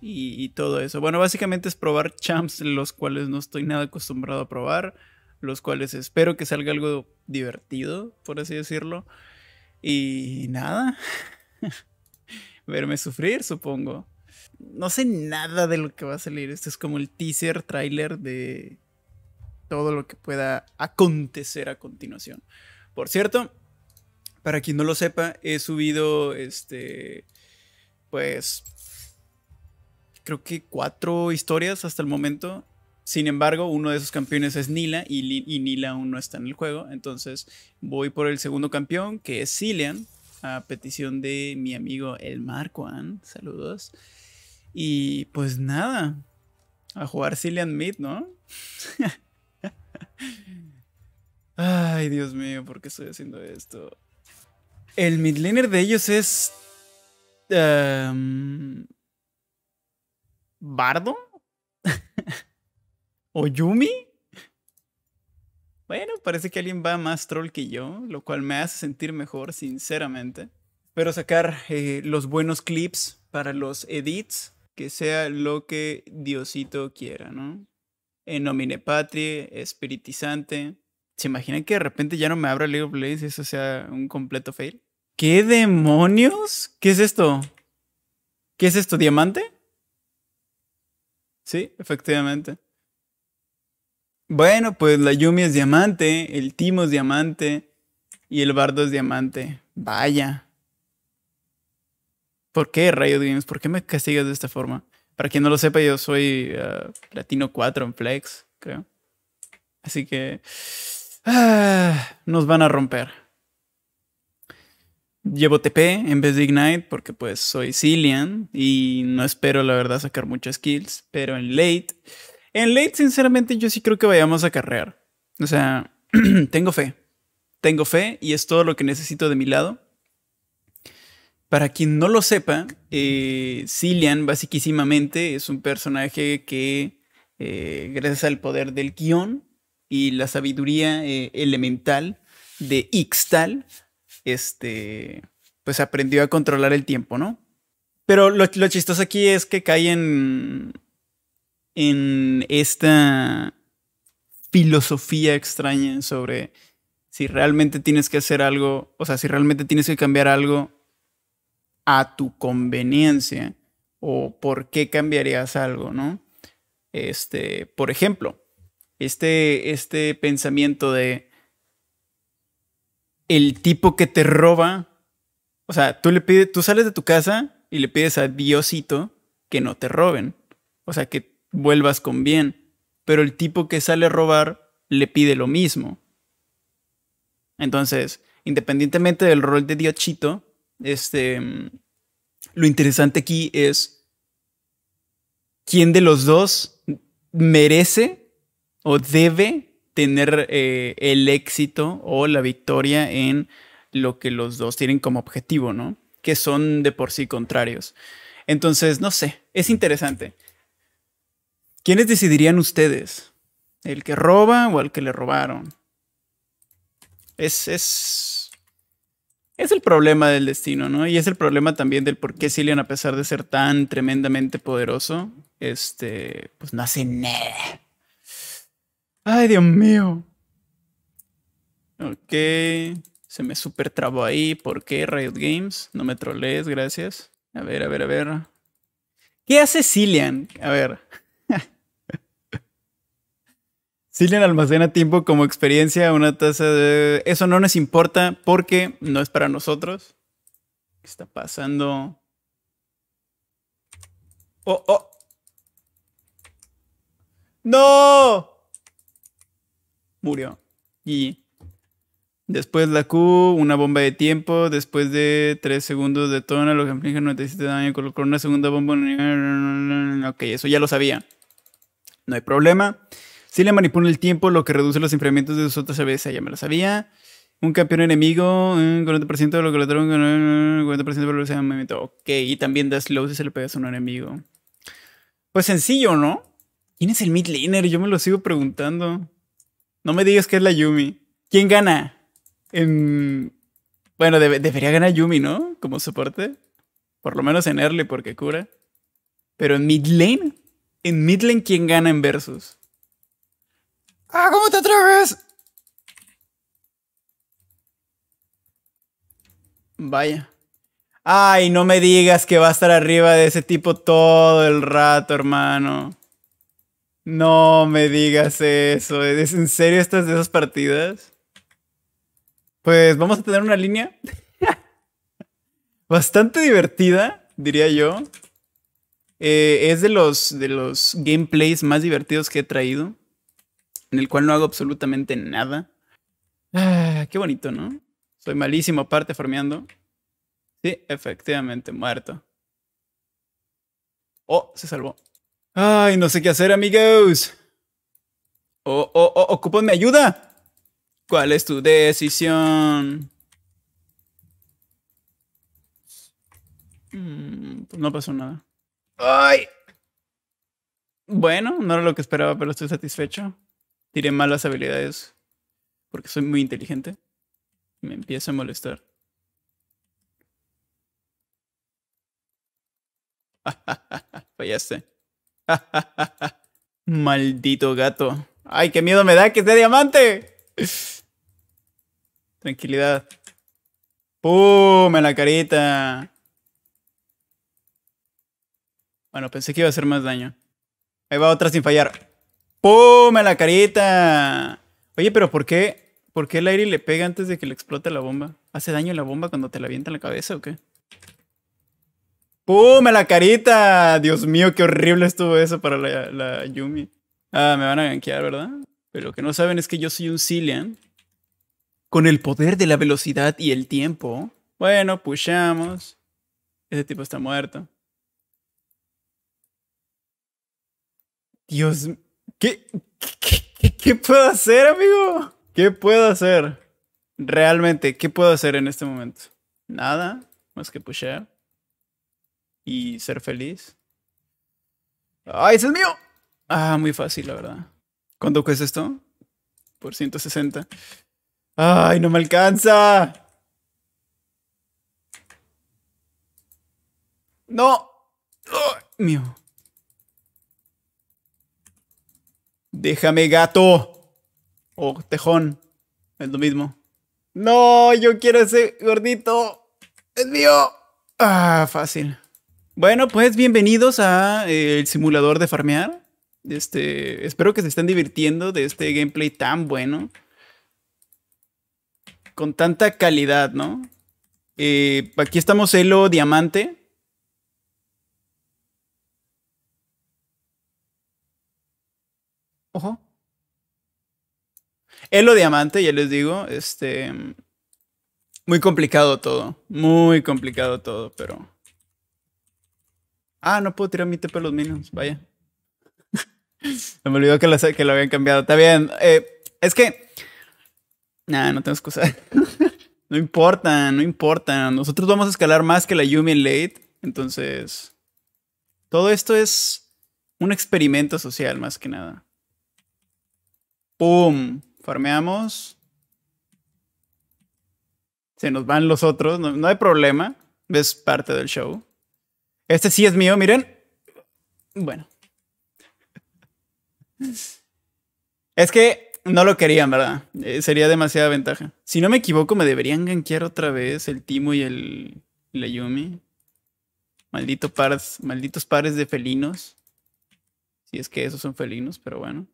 y, todo eso. Bueno, básicamente es probar champs, los cuales no estoy nada acostumbrado a probar, los cuales espero que salga algo divertido, por así decirlo. Y nada, verme sufrir, supongo. No sé nada de lo que va a salir. Este es como el teaser, trailer de todo lo que pueda acontecer a continuación. Por cierto, para quien no lo sepa, he subido este pues creo que cuatro historias hasta el momento. Sin embargo, uno de esos campeones es Nila y, Nila aún no está en el juego. Entonces voy por el segundo campeón, que es Cillian, a petición de mi amigo el Marcoan Saludos. Y pues nada, a jugar Cillian Mid, ¿no? Ay, Dios mío, ¿por qué estoy haciendo esto? El midlaner de ellos es... Em, Bardo o Yumi. Bueno, parece que alguien va más troll que yo, lo cual me hace sentir mejor, sinceramente. Espero sacar eh, los buenos clips para los edits, que sea lo que Diosito quiera, ¿no? En nomine Patrie, espiritizante. ¿Se imaginan que de repente ya no me abra League of Legends y eso sea un completo fail? ¿Qué demonios? ¿Qué es esto? ¿Qué es esto? ¿Diamante? Sí, efectivamente. Bueno, pues la Yumi es diamante, el Timo es diamante y el Bardo es diamante. Vaya. ¿Por qué, Rayo Games? ¿Por qué me castigas de esta forma? Para quien no lo sepa, yo soy latino eh, Platino 4 en Flex, creo. Así que... Ah, nos van a romper. Llevo TP en vez de Ignite porque pues soy Cillian y no espero la verdad sacar muchas kills, pero en late, en late sinceramente yo sí creo que vayamos a carrear. O sea, tengo fe, tengo fe y es todo lo que necesito de mi lado. Para quien no lo sepa, eh, Cillian básicamente es un personaje que eh, gracias al poder del guión y la sabiduría eh, elemental de Ixtal, este, pues aprendió a controlar el tiempo, ¿no? Pero lo, lo chistoso aquí es que cae en, en esta filosofía extraña sobre si realmente tienes que hacer algo, o sea, si realmente tienes que cambiar algo a tu conveniencia o por qué cambiarías algo, ¿no? Este, por ejemplo, este, este pensamiento de el tipo que te roba. O sea, tú le pides, tú sales de tu casa y le pides a Diosito que no te roben. O sea, que vuelvas con bien. Pero el tipo que sale a robar le pide lo mismo. Entonces, independientemente del rol de Diochito, este, lo interesante aquí es quién de los dos merece o debe tener eh, el éxito o la victoria en lo que los dos tienen como objetivo, ¿no? Que son de por sí contrarios. Entonces, no sé, es interesante. ¿Quiénes decidirían ustedes? ¿El que roba o al que le robaron? Es, es, es el problema del destino, ¿no? Y es el problema también del por qué Cillian, a pesar de ser tan tremendamente poderoso, este, pues no hace nada. Ay, Dios mío. Ok. Se me super ahí. ¿Por qué Riot Games? No me trolees, gracias. A ver, a ver, a ver. ¿Qué hace Cillian? A ver. Cillian almacena tiempo como experiencia, una tasa de... Eso no nos importa porque no es para nosotros. ¿Qué está pasando? ¡Oh, oh! ¡No! murió. Y después la Q, una bomba de tiempo, después de 3 segundos de tona, lo que inflige 97 daño, colocó una segunda bomba. Ok, eso ya lo sabía. No hay problema. Si le manipula el tiempo, lo que reduce los enfriamientos de sus otras veces, ya me lo sabía. Un campeón enemigo, 40% de lo que le traen, 40% de lo que de movimiento. Ok, y también das low si se le pegas a un enemigo. Pues sencillo, ¿no? ¿Quién es el mid laner? Yo me lo sigo preguntando. No me digas que es la Yumi. ¿Quién gana? En... Bueno, debería ganar Yumi, ¿no? Como soporte. Por lo menos en early porque cura. Pero en mid lane. En mid lane, ¿quién gana en versus? ¡Ah, cómo te atreves! Vaya. Ay, no me digas que va a estar arriba de ese tipo todo el rato, hermano. No me digas eso. ¿Es en serio estas de esas partidas? Pues vamos a tener una línea bastante divertida, diría yo. Eh, es de los, de los gameplays más divertidos que he traído, en el cual no hago absolutamente nada. Ah, qué bonito, ¿no? Soy malísimo aparte farmeando. Sí, efectivamente, muerto. Oh, se salvó. Ay, no sé qué hacer, amigos. Oh, oh, oh, ocupo mi ayuda. ¿Cuál es tu decisión? Mm, pues no pasó nada. ¡Ay! Bueno, no era lo que esperaba, pero estoy satisfecho. Tiré malas habilidades porque soy muy inteligente. Me empieza a molestar. Fallaste. Maldito gato. Ay, qué miedo me da que sea diamante. Tranquilidad. ¡Pum! En la carita. Bueno, pensé que iba a hacer más daño. Ahí va otra sin fallar. ¡Pum! En la carita. Oye, pero ¿por qué? ¿Por qué el aire le pega antes de que le explote la bomba? ¿Hace daño la bomba cuando te la avienta en la cabeza o qué? ¡Pum! me la carita! Dios mío, qué horrible estuvo eso para la, Yumi. Ah, me van a ganquear, ¿verdad? Pero lo que no saben es que yo soy un Cillian. Con el poder de la velocidad y el tiempo. Bueno, pushamos. Ese tipo está muerto. Dios, ¿qué, qué, puedo hacer, amigo? ¿Qué puedo hacer? Realmente, ¿qué puedo hacer en este momento? Nada, más que pushear y ser feliz. ¡Ay, ese es mío! Ah, muy fácil, la verdad. ¿Cuánto cuesta esto? Por 160. ¡Ay, no me alcanza! ¡No! ¡Oh, mío. Déjame gato. O tejón. Es lo mismo. No, yo quiero ese gordito. Es mío. Ah, fácil. Bueno, pues bienvenidos a eh, el simulador de farmear. Este, espero que se estén divirtiendo de este gameplay tan bueno. Con tanta calidad, ¿no? Eh, aquí estamos Elo Diamante. Ojo. Elo Diamante, ya les digo, este... Muy complicado todo, muy complicado todo, pero... Ah, no puedo tirar mi TP a los minions, vaya. me olvidó que lo, que habían cambiado. Está bien. Eh, es que. Nah, no tengo excusa. no importa, no importa. Nosotros vamos a escalar más que la Yumi late. Entonces. Todo esto es un experimento social, más que nada. ¡Pum! Farmeamos. Se nos van los otros. no hay problema. Es parte del show. Este sí es mío, miren. Bueno. Es que no lo querían, ¿verdad? Eh, sería demasiada ventaja. Si no me equivoco, me deberían gankear otra vez el Timo y el Yumi. Maldito malditos pares de felinos. Si es que esos son felinos, pero bueno.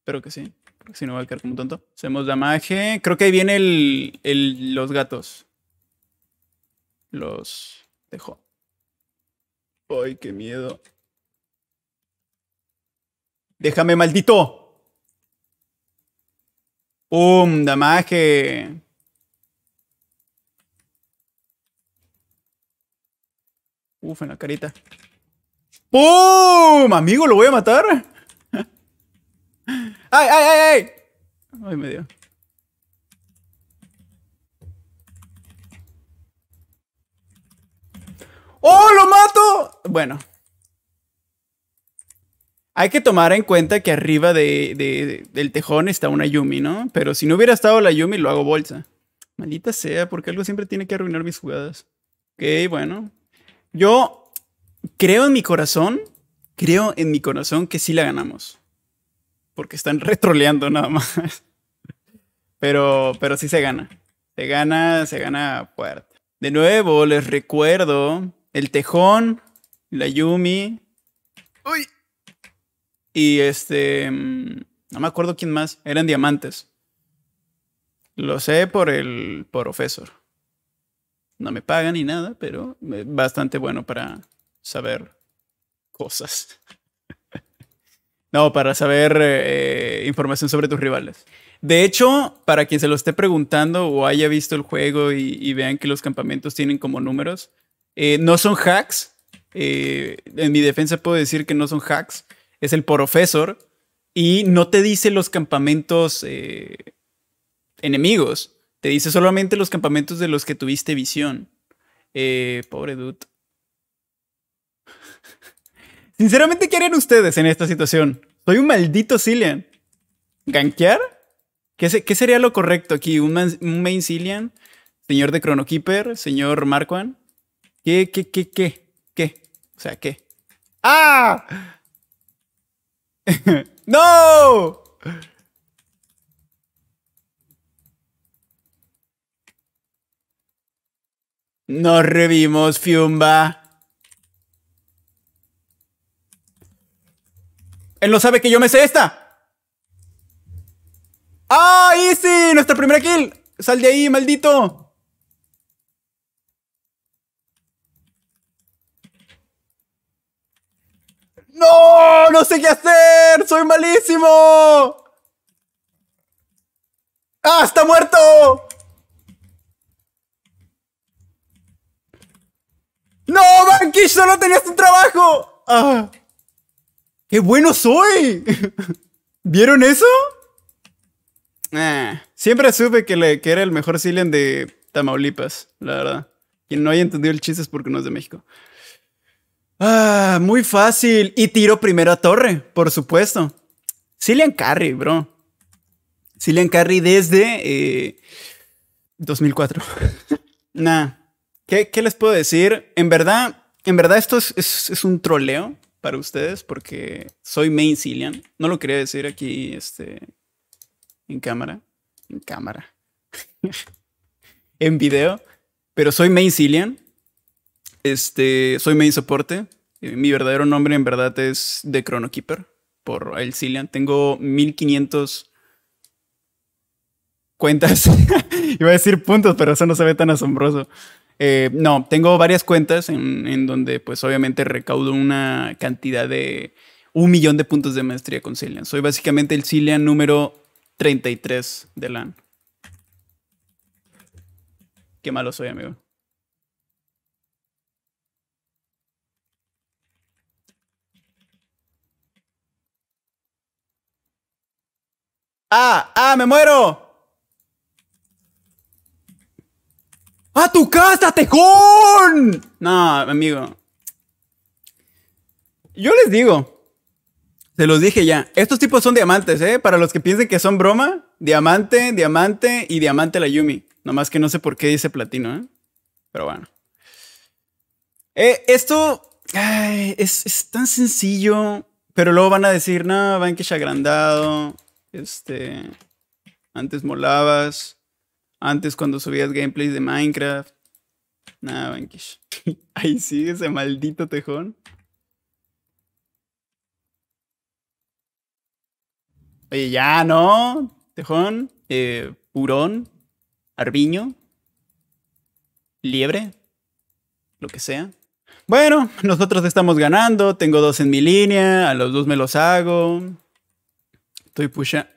Espero que sí. si no, va a quedar como tonto. Hacemos damaje. Creo que ahí viene los gatos. Los dejo. Ay, qué miedo. Déjame, maldito. Pum, damaje. Uf, en la carita. ¡Pum! Amigo, lo voy a matar. ¡Ay, ay, ay, ay! Ay, me dio. ¡Oh, lo mato! Bueno. Hay que tomar en cuenta que arriba de, del tejón está una Yumi, ¿no? Pero si no hubiera estado la Yumi, lo hago bolsa. Maldita sea, porque algo siempre tiene que arruinar mis jugadas. Ok, bueno. Yo creo en mi corazón, creo en mi corazón que sí la ganamos. Porque están retroleando nada más. Pero, pero sí se gana. Se gana, se gana fuerte. De nuevo, les recuerdo el Tejón, la Yumi. Uy. Y este. Mm, no me acuerdo quién más. Eran diamantes. Lo sé por el profesor. No me pagan ni nada, pero es bastante bueno para saber cosas. no, para saber eh, información sobre tus rivales. De hecho, para quien se lo esté preguntando o haya visto el juego y vean que los campamentos tienen como números, eh, no son hacks. Eh, en mi defensa puedo decir que no son hacks. Es el profesor. Y no te dice los campamentos eh, enemigos. Te dice solamente los campamentos de los que tuviste visión. pobre dude. Sinceramente, ¿qué harían ustedes en esta situación? Soy un maldito Cillian. ¿Gankear? ¿Qué, sería lo correcto aquí? ¿Un, main Cillian? ¿Señor de Chrono Keeper? ¿Señor Marquan? ¿Qué, qué, qué, qué? ¿Qué? O sea, ¿qué? ¡Ah! ¡No! Nos revimos, Fiumba. Él no sabe que yo me sé esta. ¡Ah, sí! ¡Nuestra primera kill! ¡Sal de ahí, maldito! ¡No! ¡No sé qué hacer! ¡Soy malísimo! ¡Ah! ¡Está muerto! ¡No, ¡Vanquish! no tenías un trabajo! ¡Ah! ¡Qué bueno soy! ¿Vieron eso? Eh. siempre supe que, le, que era el mejor Silent de Tamaulipas, la verdad. Quien no haya entendido el chiste es porque no es de México. Ah, muy fácil. Y tiro primero a torre, por supuesto. Cillian Carry, bro. Cillian Carry desde 2004. Eh, nah. ¿Qué, les puedo decir? En verdad, en verdad esto es, un troleo para ustedes porque soy main Cillian. No lo quería decir aquí este, en cámara. En cámara. en video. Pero soy main Cillian. Este, soy main soporte. Eh, mi verdadero nombre en verdad es The Chrono por el Cilian. Tengo 1500 cuentas. Iba a decir puntos, pero eso no se ve tan asombroso. Eh, no, tengo varias cuentas en, donde pues obviamente recaudo una cantidad de un millón de puntos de maestría con Cilian. Soy básicamente el Cilian número 33 de LAN. Qué malo soy, amigo. me muero. ¡A tu casa, tejón! No, amigo. Yo les digo. Se los dije ya. Estos tipos son diamantes, ¿eh? Para los que piensen que son broma. Diamante, diamante y diamante la Yumi. Nomás que no sé por qué dice platino, ¿eh? Pero bueno. Eh, esto es, tan sencillo. Pero luego van a decir, no, van que agrandado. Este. Antes molabas. Antes cuando subías gameplays de Minecraft. Nada, Vanquish. Ahí sigue ese maldito tejón. Oye, ya, ¿no? Tejón, eh, Arbiño, Liebre, lo que sea. Bueno, nosotros estamos ganando. Tengo dos en mi línea. A los dos me los hago. Estoy pusha.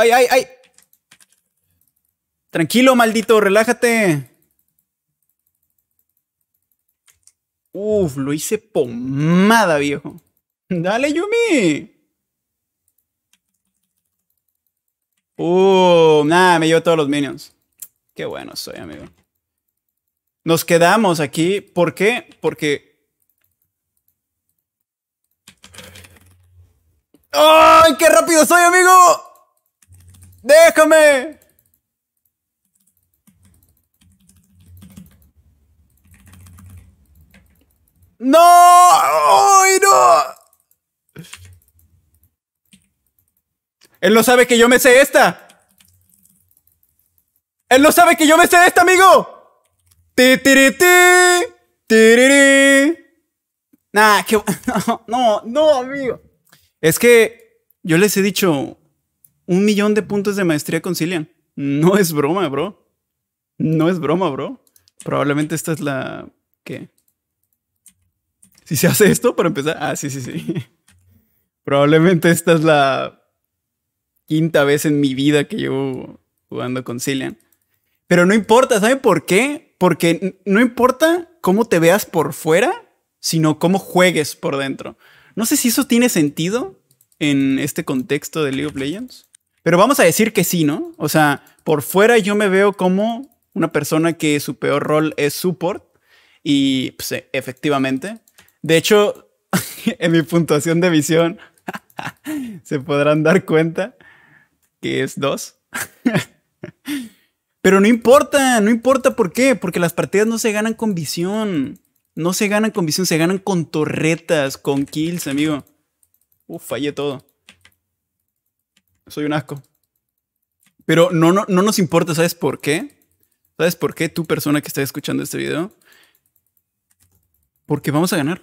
¡Ay, ay, ay! Tranquilo, maldito, relájate. Uf, lo hice pomada, viejo. Dale, Yumi. Uh, nada, me llevo todos los minions. Qué bueno soy, amigo. Nos quedamos aquí. ¿Por qué? Porque. ¡Ay, qué rápido soy, amigo! ¡Déjame! ¡No! ¡Ay, no! Él no sabe que yo me sé esta. Él no sabe que yo me sé esta, amigo. Ti, ti, ti, Nah, qué no, no, amigo. Es que yo les he dicho, un millón de puntos de maestría con Cillian. No es broma, bro. No es broma, bro. Probablemente esta es la... ¿Qué? Si se hace esto para empezar... Ah, sí, sí, sí. Probablemente esta es la quinta vez en mi vida que llevo jugando con concilian. Pero no importa, ¿saben por qué? Porque no importa cómo te veas por fuera, sino cómo juegues por dentro. No sé si eso tiene sentido en este contexto de League of Legends. Pero vamos a decir que sí, ¿no? O sea, por fuera yo me veo como una persona que su peor rol es support y pues, e, efectivamente. De hecho, en mi puntuación de visión se podrán dar cuenta que es dos. Pero no importa, no importa por qué, porque las partidas no se ganan con visión. No se ganan con visión, se ganan con torretas, con kills, amigo. Uf, fallé todo. Soy un asco. Pero no, no, no nos importa, ¿sabes por qué? ¿Sabes por qué tú, persona que está escuchando este video? Porque vamos a ganar.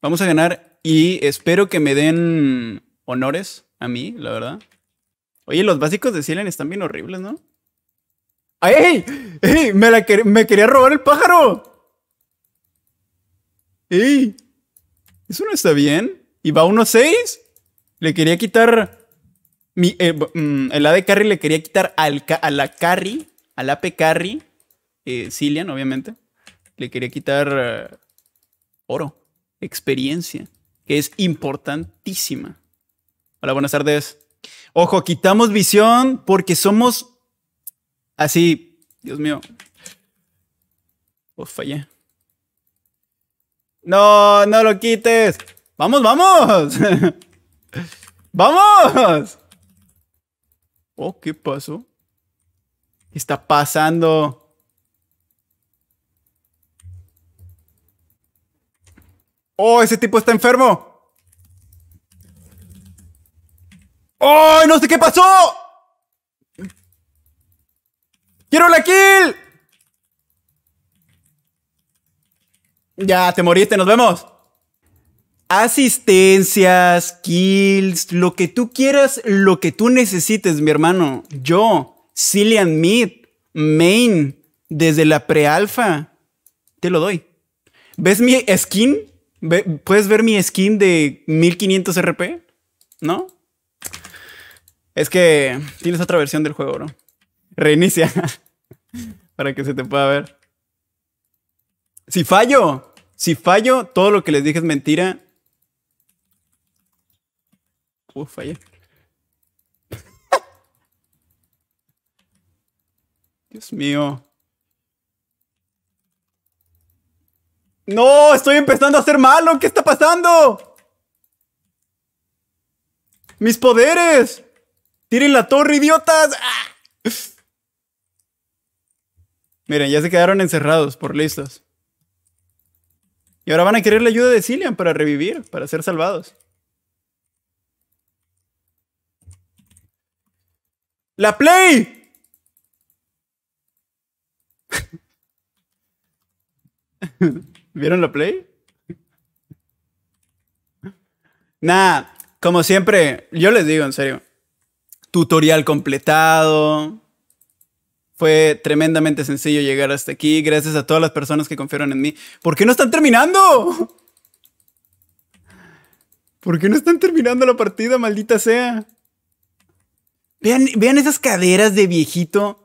Vamos a ganar y espero que me den honores a mí, la verdad. Oye, los básicos de Silen están bien horribles, ¿no? ¡Ay! ¡Ey! ¡Ey! ¡Me, quería robar el pájaro! ¡Ey! Eso no está bien. ¿Y va 1 6? Le quería quitar mi, eh, mm, el AD Carry le quería quitar al, a la Carry, al AP Carry, eh, Cillian, obviamente. Le quería quitar eh, oro, experiencia, que es importantísima. Hola, buenas tardes. Ojo, quitamos visión porque somos así. Dios mío. os fallé. No, no lo quites. Vamos, vamos. vamos. Oh, ¿qué pasó? ¿Qué está pasando? ¡Oh, ese tipo está enfermo! ¡Oh, no sé qué pasó! ¡Quiero la kill! Ya, te moriste, nos vemos asistencias, kills, lo que tú quieras, lo que tú necesites, mi hermano. Yo, Cillian Mead, main, desde la pre-alfa, te lo doy. ¿Ves mi skin? ¿Puedes ver mi skin de 1500 RP? ¿No? Es que tienes otra versión del juego, ¿no? Reinicia para que se te pueda ver. Si fallo, si fallo, todo lo que les dije es mentira. Uf, fallé. Dios mío. No, estoy empezando a ser malo. ¿Qué está pasando? Mis poderes. Tiren la torre, idiotas. Ah. Miren, ya se quedaron encerrados por listos. Y ahora van a querer la ayuda de Cilian para revivir, para ser salvados. ¡La Play! ¿Vieron la Play? Nah, como siempre, yo les digo en serio, tutorial completado. Fue tremendamente sencillo llegar hasta aquí, gracias a todas las personas que confiaron en mí. ¿Por qué no están terminando? ¿Por qué no están terminando la partida, maldita sea? Vean, esas caderas de viejito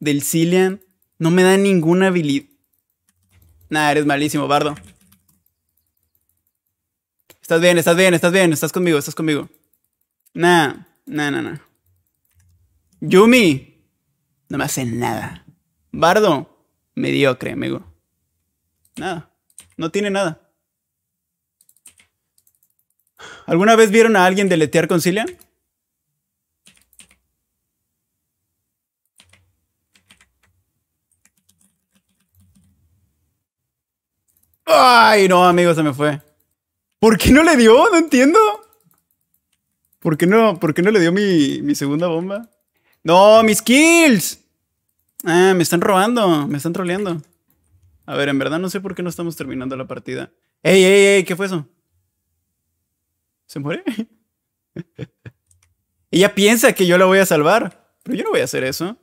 del Cillian. No me dan ninguna habilidad. Nah, eres malísimo, Bardo. Estás bien, estás bien, estás bien, estás conmigo, estás conmigo. Nah, nah, nah, nah. Yumi, no me hace nada. Bardo, mediocre, amigo. Nada, no tiene nada. ¿Alguna vez vieron a alguien deletear con Cilian? Ay, no, amigo, se me fue. ¿Por qué no le dio? No entiendo. ¿Por qué no, por qué no le dio mi, mi segunda bomba? No, mis kills. Ah, me están robando, me están troleando. A ver, en verdad no sé por qué no estamos terminando la partida. ¡Ey, ey, ey! ¿Qué fue eso? ¿Se muere? Ella piensa que yo la voy a salvar. Pero yo no voy a hacer eso.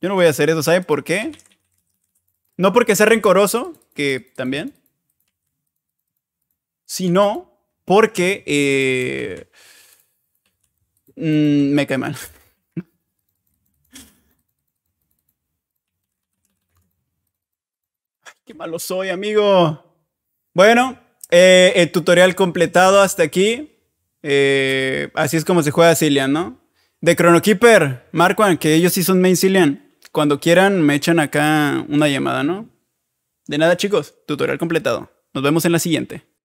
Yo no voy a hacer eso. ¿Sabe por qué? No porque sea rencoroso, que también. Si no porque eh, mm, me cae mal. qué malo soy, amigo. Bueno, eh, el tutorial completado hasta aquí. Eh, así es como se juega Cilian ¿no? De Chrono Keeper, Marquan, que ellos sí son main Cillian. Cuando quieran, me echan acá una llamada, ¿no? De nada chicos, tutorial completado. Nos vemos en la siguiente.